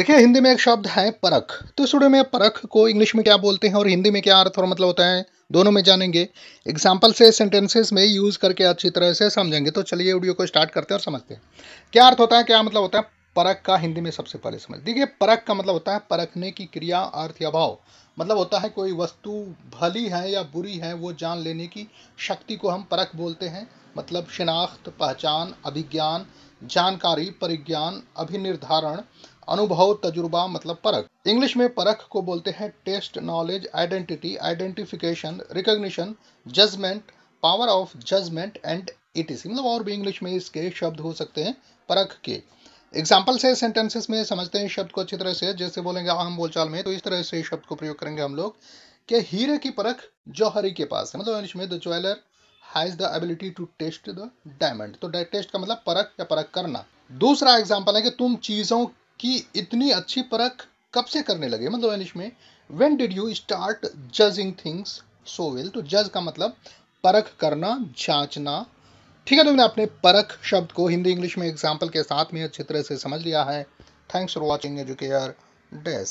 देखिए हिंदी में एक शब्द है परख तो स्टूडियो में परख को इंग्लिश में क्या बोलते हैं और हिंदी में क्या अर्थ और मतलब होता है दोनों में जानेंगे एग्जाम्पल से सेंटेंसेस में यूज़ करके अच्छी तरह से समझेंगे तो चलिए वीडियो को स्टार्ट करते हैं और समझते हैं क्या अर्थ होता है क्या मतलब होता है परख का हिंदी में सबसे पहले समझ देखिए परख का मतलब होता है परखने की क्रिया अर्थ या भाव मतलब होता है कोई वस्तु भली है या बुरी है वो जान लेने की शक्ति को हम परख बोलते हैं मतलब शिनाख्त पहचान अभिज्ञान जानकारी परिज्ञान अभिनिर्धारण अनुभव तजुर्बा मतलब परख इंग्लिश में परख को बोलते हैं test knowledge identity identification recognition judgement power of judgement and etc मतलब और भी इंग्लिश में इसके शब्द हो सकते हैं परख के एग्जाम्पल से सेंटेंसेस में समझते हैं शब्द को अच्छी तरह से जैसे बोलेंगे आम बोलचाल में तो इस तरह से शब्द को प्रयोग करेंगे हम लोग कि हीरे की परख जौहरी के पास है मतलब इंग्लिश में the jeweller has the ability to test the diamond तो टेस्ट का मतलब परख या परख करना दूसरा एग्जाम्पल है कि तुम चीज़ों की इतनी अच्छी परख कब से करने लगे मतलब इंग्लिश में when did you start judging things so well तो जज का मतलब परख करना जांचना ठीक है तो मैंने अपने परख शब्द को हिंदी इंग्लिश में एग्जाम्पल के साथ में अच्छी तरह से समझ लिया है thanks for watching Educare desk